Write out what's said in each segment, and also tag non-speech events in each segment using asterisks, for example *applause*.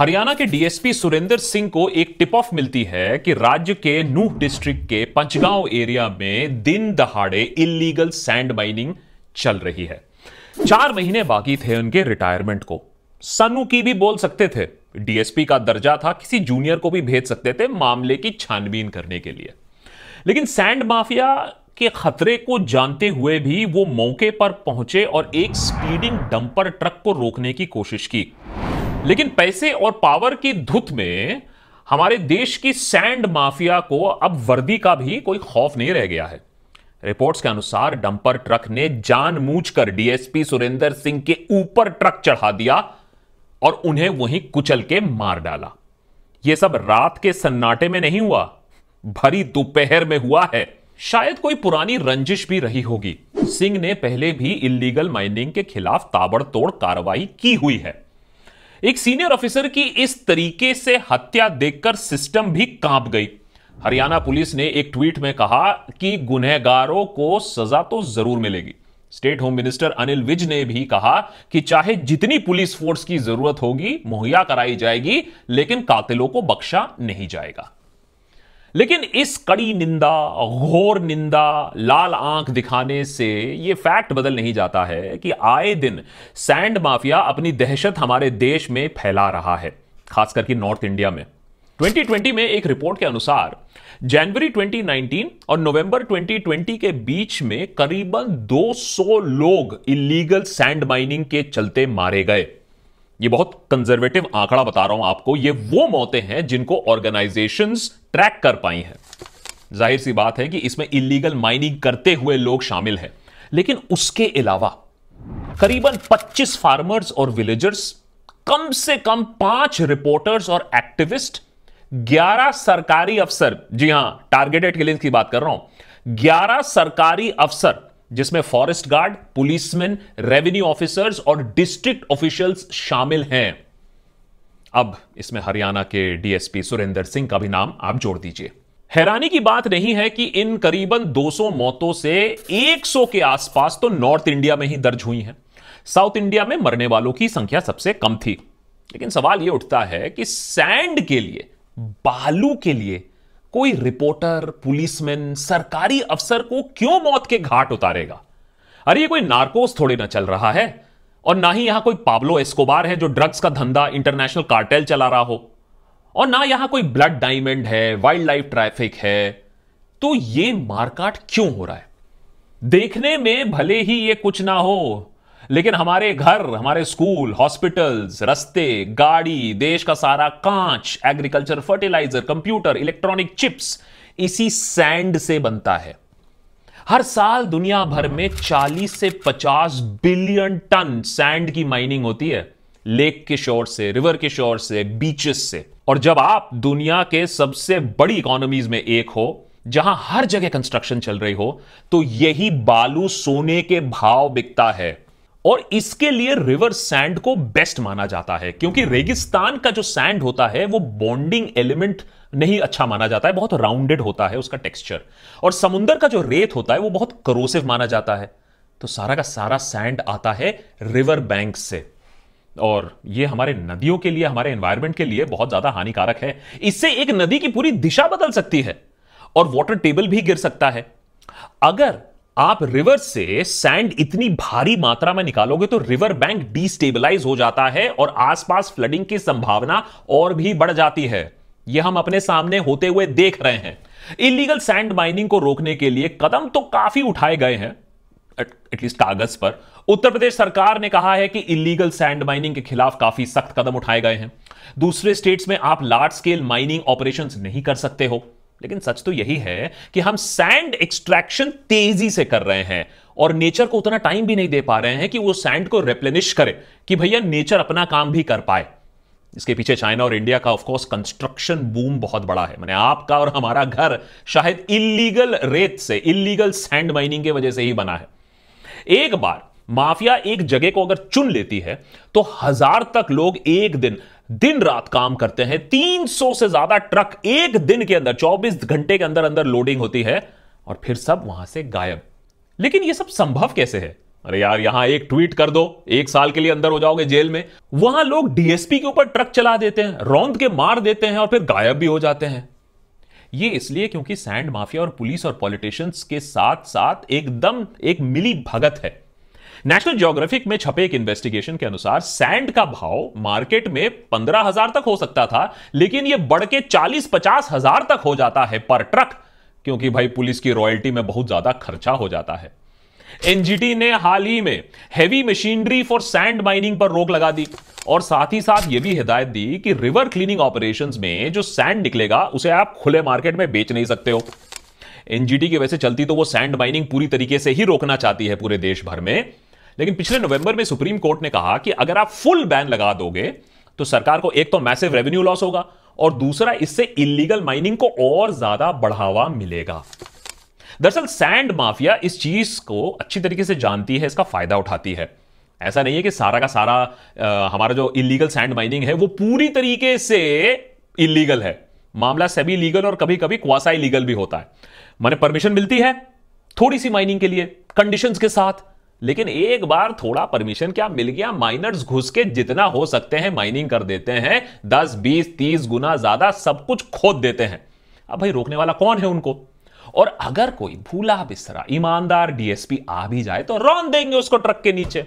हरियाणा के डीएसपी सुरेंद्र सिंह को एक टिप ऑफ मिलती है कि राज्य के नूह डिस्ट्रिक्ट के पंचगांव एरिया में दिन दहाड़े इलीगल सैंड माइनिंग चल रही है चार महीने बाकी थे उनके रिटायरमेंट को सनू की भी बोल सकते थे डीएसपी का दर्जा था किसी जूनियर को भी भेज सकते थे मामले की छानबीन करने के लिए लेकिन सैंड माफिया के खतरे को जानते हुए भी वो मौके पर पहुंचे और एक स्पीडिंग डंपर ट्रक को रोकने की कोशिश की लेकिन पैसे और पावर की धुत में हमारे देश की सैंड माफिया को अब वर्दी का भी कोई खौफ नहीं रह गया है रिपोर्ट्स के अनुसार डंपर ट्रक ने जानबूझकर डीएसपी सुरेंद्र सिंह के ऊपर ट्रक चढ़ा दिया और उन्हें वहीं कुचल के मार डाला यह सब रात के सन्नाटे में नहीं हुआ भरी दोपहर में हुआ है शायद कोई पुरानी रंजिश भी रही होगी सिंह ने पहले भी इलीगल माइनिंग के खिलाफ ताबड़तोड़ कार्रवाई की हुई है एक सीनियर ऑफिसर की इस तरीके से हत्या देखकर सिस्टम भी कांप गई हरियाणा पुलिस ने एक ट्वीट में कहा कि गुनहगारों को सजा तो जरूर मिलेगी state home minister Anil Vij ने भी कहा कि चाहे जितनी पुलिस फोर्स की जरूरत होगी मुहैया कराई जाएगी लेकिन कातिलों को बख्शा नहीं जाएगा लेकिन इस कड़ी निंदा घोर निंदा लाल आंख दिखाने से यह फैक्ट बदल नहीं जाता है कि आए दिन सैंड माफिया अपनी दहशत हमारे देश में फैला रहा है खासकर के नॉर्थ इंडिया में 2020 में एक रिपोर्ट के अनुसार जनवरी 2019 और नवंबर 2020 के बीच में करीबन 200 लोग इलीगल सैंड माइनिंग के चलते मारे गए ये बहुत कंजर्वेटिव आंकड़ा बता रहा हूं आपको ये वो मौतें हैं जिनको ऑर्गेनाइजेशन ट्रैक कर पाई हैं जाहिर सी बात है कि इसमें इलीगल माइनिंग करते हुए लोग शामिल हैं लेकिन उसके अलावा करीबन 25 फार्मर्स और विलेजर्स कम से कम पांच रिपोर्टर्स और एक्टिविस्ट 11 सरकारी अफसर जी हां टारगेटेड किलिंग की बात कर रहा हूं 11 सरकारी अफसर जिसमें forest guard policeman revenue officers और डिस्ट्रिक्ट ऑफिशियल्स शामिल हैं अब इसमें हरियाणा के डीएसपी सुरेंद्र सिंह का भी नाम आप जोड़ दीजिए हैरानी की बात नहीं है कि इन करीबन 200 मौतों से 100 के आसपास तो नॉर्थ इंडिया में ही दर्ज हुई हैं साउथ इंडिया में मरने वालों की संख्या सबसे कम थी लेकिन सवाल यह उठता है कि सैंड के लिए बालू के लिए कोई रिपोर्टर पुलिसमैन सरकारी अफसर को क्यों मौत के घाट उतारेगा अरे ये कोई नार्कोस थोड़े ना चल रहा है और ना ही यहां कोई पाब्लो एस्कोबार है जो ड्रग्स का धंधा इंटरनेशनल कार्टेल चला रहा हो और ना यहां कोई ब्लड डायमंड है वाइल्ड लाइफ ट्रैफिक है तो ये मारकाट क्यों हो रहा है देखने में भले ही ये कुछ ना हो लेकिन हमारे घर हमारे स्कूल हॉस्पिटल्स रस्ते गाड़ी देश का सारा कांच agriculture fertiliser computer electronic chips इसी सैंड से बनता है हर साल दुनिया भर में 40 से 50 बिलियन टन सैंड की माइनिंग होती है लेक के शोर से रिवर के शोर से बीचेस से और जब आप दुनिया के सबसे बड़ी इकोनॉमीज में एक हो जहां हर जगह कंस्ट्रक्शन चल रही हो तो यही बालू सोने के भाव बिकता है और इसके लिए रिवर सैंड को बेस्ट माना जाता है क्योंकि रेगिस्तान का जो सैंड होता है वो बॉन्डिंग एलिमेंट नहीं अच्छा माना जाता है बहुत राउंडेड होता है उसका टेक्सचर और समुंदर का जो रेत होता है वो बहुत करोसिव माना जाता है तो सारा का सारा सैंड आता है रिवर बैंक से और ये हमारे नदियों के लिए हमारे एनवायरमेंट के लिए बहुत ज्यादा हानिकारक है इससे एक नदी की पूरी दिशा बदल सकती है और वाटर टेबल भी गिर सकता है अगर आप रिवर से सैंड इतनी भारी मात्रा में निकालोगे तो रिवर बैंक डिस्टेबलाइज हो जाता है और आसपास फ्लडिंग की संभावना और भी बढ़ जाती है यह हम अपने सामने होते हुए देख रहे हैं इलीगल सैंड माइनिंग को रोकने के लिए कदम तो काफी उठाए गए हैं एटलीस्ट कागज पर उत्तर प्रदेश सरकार ने कहा है कि इलीगल सैंड माइनिंग के खिलाफ काफी सख्त कदम उठाए गए हैं दूसरे स्टेट्स में आप लार्ज स्केल माइनिंग ऑपरेशंस नहीं कर सकते हो लेकिन सच तो यही है कि हम सैंड एक्सट्रैक्शन तेजी से कर रहे हैं और नेचर को उतना टाइम भी नहीं दे पा रहे हैं कि वो सैंड को रिप्लेनिश करे कि भैया नेचर अपना काम भी कर पाए इसके पीछे चाइना और इंडिया का ऑफकोर्स कंस्ट्रक्शन बूम बहुत बड़ा है मैंने आपका और हमारा घर शायद इलीगल रेत से इलीगल सैंड माइनिंग की वजह से ही बना है एक बार माफिया एक जगह को अगर चुन लेती है तो हजार तक लोग एक दिन दिन रात काम करते हैं 300 से ज्यादा ट्रक एक दिन के अंदर 24 घंटे के अंदर अंदर लोडिंग होती है और फिर सब वहां से गायब लेकिन यह सब संभव कैसे है अरे यार यहां एक ट्वीट कर दो एक साल के लिए अंदर हो जाओगे जेल में वहां लोग डीएसपी के ऊपर ट्रक चला देते हैं रौंद के मार देते हैं और फिर गायब भी हो जाते हैं ये इसलिए क्योंकि सैंड माफिया और पुलिस और पॉलिटिशियंस के साथ साथ एकदम एक मिली भगत है नेशनल ज्योग्राफिक में छपे एक इन्वेस्टिगेशन के अनुसार सैंड का भाव मार्केट में पंद्रह हजार तक हो सकता था लेकिन यह बढ़ के चालीस पचास हजार तक हो जाता है पर ट्रक क्योंकि भाई पुलिस की रॉयल्टी में बहुत ज्यादा खर्चा हो जाता है एनजीटी ने हाल ही में heavy machinery for sand mining पर रोक लगा दी और साथ ही साथ यह भी हिदायत दी कि रिवर क्लीनिंग ऑपरेशंस में जो सैंड निकलेगा उसे आप खुले मार्केट में बेच नहीं सकते हो एनजीटी की वैसे चलती तो वो सैंड माइनिंग पूरी तरीके से ही रोकना चाहती है पूरे देश भर में लेकिन पिछले नवंबर में सुप्रीम कोर्ट ने कहा कि अगर आप फुल बैन लगा दोगे तो सरकार को एक तो मैसिव रेवेन्यू लॉस होगा और दूसरा इससे इलीगल माइनिंग को और ज्यादा बढ़ावा मिलेगा दरअसल सैंड माफिया इस चीज को अच्छी तरीके से जानती है इसका फायदा उठाती है ऐसा नहीं है कि सारा का सारा आ, हमारा जो इलीगल सैंड माइनिंग है वो पूरी तरीके से इलीगल है मामला सभी लीगल और कभी कभी क्वासा इलीगल भी होता है माने परमिशन मिलती है थोड़ी सी माइनिंग के लिए कंडीशंस के साथ लेकिन एक बार थोड़ा परमिशन क्या मिल गया माइनर्स घुस के जितना हो सकते हैं माइनिंग कर देते हैं दस बीस तीस गुना ज्यादा सब कुछ खोद देते हैं अब भाई रोकने वाला कौन है उनको और अगर कोई भूला बिसरा ईमानदार डीएसपी आ भी जाए तो रौन देंगे उसको ट्रक के नीचे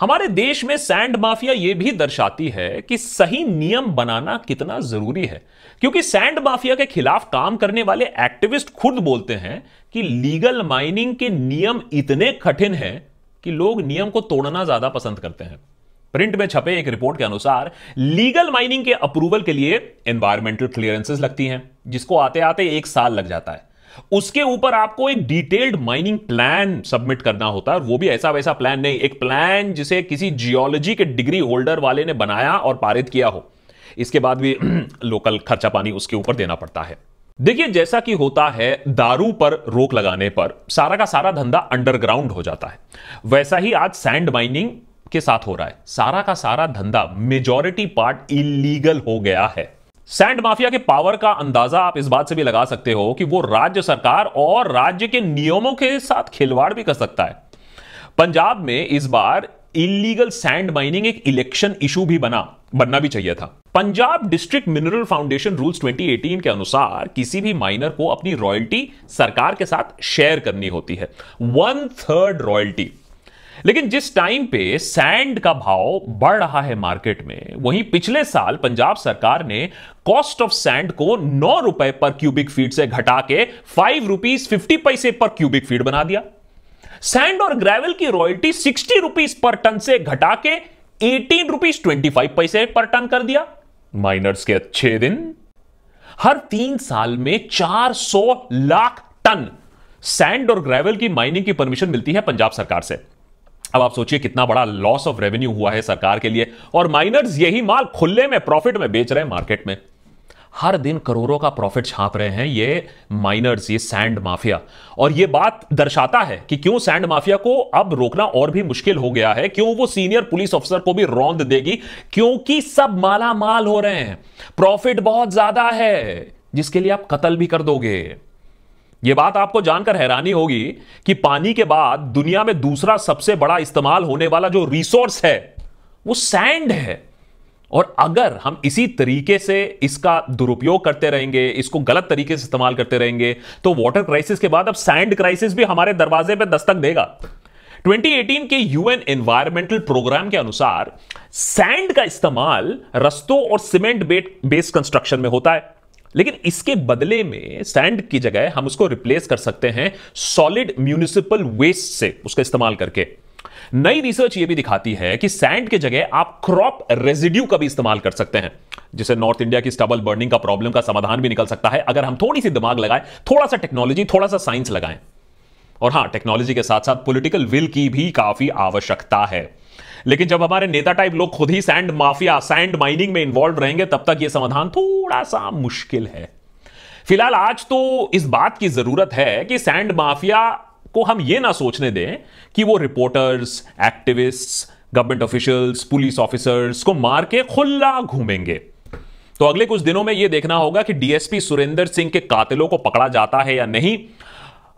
हमारे देश में सैंड माफिया यह भी दर्शाती है कि सही नियम बनाना कितना जरूरी है क्योंकि सैंड माफिया के खिलाफ काम करने वाले एक्टिविस्ट खुद बोलते हैं कि लीगल माइनिंग के नियम इतने कठिन हैं कि लोग नियम को तोड़ना ज्यादा पसंद करते हैं प्रिंट में छपे एक रिपोर्ट के अनुसार लीगल माइनिंग के अप्रूवल के लिए एनवायरमेंटल क्लियरेंसेस लगती हैं जिसको आते आते एक साल लग जाता है उसके ऊपर आपको एक डिटेल्ड माइनिंग प्लान सबमिट करना होता है और वो भी ऐसा वैसा प्लान नहीं एक प्लान जिसे किसी जियोलॉजी के डिग्री होल्डर वाले ने बनाया और पारित किया हो इसके बाद भी लोकल *clears throat* खर्चा पानी उसके ऊपर देना पड़ता है देखिए जैसा कि होता है दारू पर रोक लगाने पर सारा का सारा धंधा अंडरग्राउंड हो जाता है वैसा ही आज सैंड माइनिंग के साथ हो रहा है सारा का सारा धंधा मेजोरिटी पार्ट इलीगल हो गया है सैंड माफिया के पावर का अंदाजा आप इस बात से भी लगा सकते हो कि वो राज्य सरकार और राज्य के नियमों के साथ खिलवाड़ भी कर सकता है पंजाब में इस बार इलीगल सैंड माइनिंग एक इलेक्शन इशू भी बना बनना भी चाहिए था Punjab district mineral foundation rules 2018 के अनुसार किसी भी माइनर को अपनी रॉयल्टी सरकार के साथ शेयर करनी होती है वन थर्ड रॉयल्टी लेकिन जिस टाइम पे सैंड का भाव बढ़ रहा है मार्केट में वहीं पिछले साल पंजाब सरकार ने कॉस्ट ऑफ सैंड को नौ रुपए पर क्यूबिक फीट से घटा के फाइव रुपीज फिफ्टी पैसे पर क्यूबिक फीट बना दिया सैंड और ग्रेवल की royalty sixty rupees per ton से घटा के एटीन रुपीज ट्वेंटी फाइव पैसे पर टन कर दिया माइनर्स के अच्छे दिन हर तीन साल में चार सौ लाख टन सैंड और ग्रेवल की माइनिंग की परमिशन मिलती है पंजाब सरकार से अब आप सोचिए कितना बड़ा लॉस ऑफ रेवेन्यू हुआ है सरकार के लिए और माइनर्स यही माल खुले में प्रॉफिट में बेच रहे हैं मार्केट में हर दिन करोड़ों का प्रॉफिट छाप रहे हैं ये माइनर्स ये सैंड माफिया और ये बात दर्शाता है कि क्यों सैंड माफिया को अब रोकना और भी मुश्किल हो गया है क्यों वो सीनियर पुलिस ऑफिसर को भी रौंद देगी क्योंकि सब माला माल हो रहे हैं प्रॉफिट बहुत ज्यादा है जिसके लिए आप कत्ल भी कर दोगे ये बात आपको जानकर हैरानी होगी कि पानी के बाद दुनिया में दूसरा सबसे बड़ा इस्तेमाल होने वाला जो रिसोर्स है वो सैंड है और अगर हम इसी तरीके से इसका दुरुपयोग करते रहेंगे इसको गलत तरीके से इस्तेमाल करते रहेंगे तो वाटर क्राइसिस के बाद अब सैंड क्राइसिस भी हमारे दरवाजे पर दस्तक देगा 2018 के यूएन एनवायरमेंटल प्रोग्राम के अनुसार सैंड का इस्तेमाल रस्तों और सीमेंट बेस्ड कंस्ट्रक्शन में होता है लेकिन इसके बदले में सैंड की जगह हम उसको रिप्लेस कर सकते हैं सॉलिड म्यूनिसिपल वेस्ट से उसका इस्तेमाल करके नई रिसर्च ये भी दिखाती है कि सैंड के जगह आप क्रॉप रेजिड्यू का भी इस्तेमाल कर सकते हैं जिसे नॉर्थ इंडिया की स्टबल बर्निंग का प्रॉब्लम का समाधान भी निकल सकता है अगर हम थोड़ी सी दिमाग लगाएं थोड़ा सा टेक्नोलॉजी थोड़ा सा साइंस लगाएं और हां टेक्नोलॉजी के साथ साथ पॉलिटिकल विल की भी काफी आवश्यकता है लेकिन जब हमारे नेता टाइप लोग खुद ही सैंड माफिया सैंड माइनिंग में इन्वॉल्व रहेंगे तब तक यह समाधान थोड़ा सा मुश्किल है फिलहाल आज तो इस बात की जरूरत है कि सैंड माफिया को हम ये ना सोचने दें कि वो reporters activist government officials police officers को मार के खुला घूमेंगे तो अगले कुछ दिनों में यह देखना होगा कि डीएसपी सुरेंद्र सिंह के कातिलों को पकड़ा जाता है या नहीं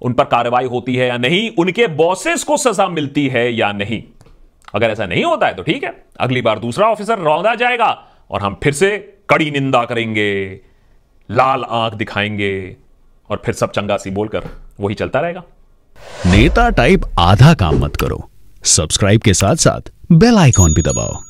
उन पर कार्रवाई होती है या नहीं उनके बॉसेस को सजा मिलती है या नहीं अगर ऐसा नहीं होता है तो ठीक है अगली बार दूसरा ऑफिसर रौंदा जाएगा और हम फिर से कड़ी निंदा करेंगे लाल आंख दिखाएंगे और फिर सब चंगा सी बोलकर वही चलता रहेगा नेता टाइप आधा काम मत करो सब्सक्राइब के साथ साथ बेल आइकॉन भी दबाओ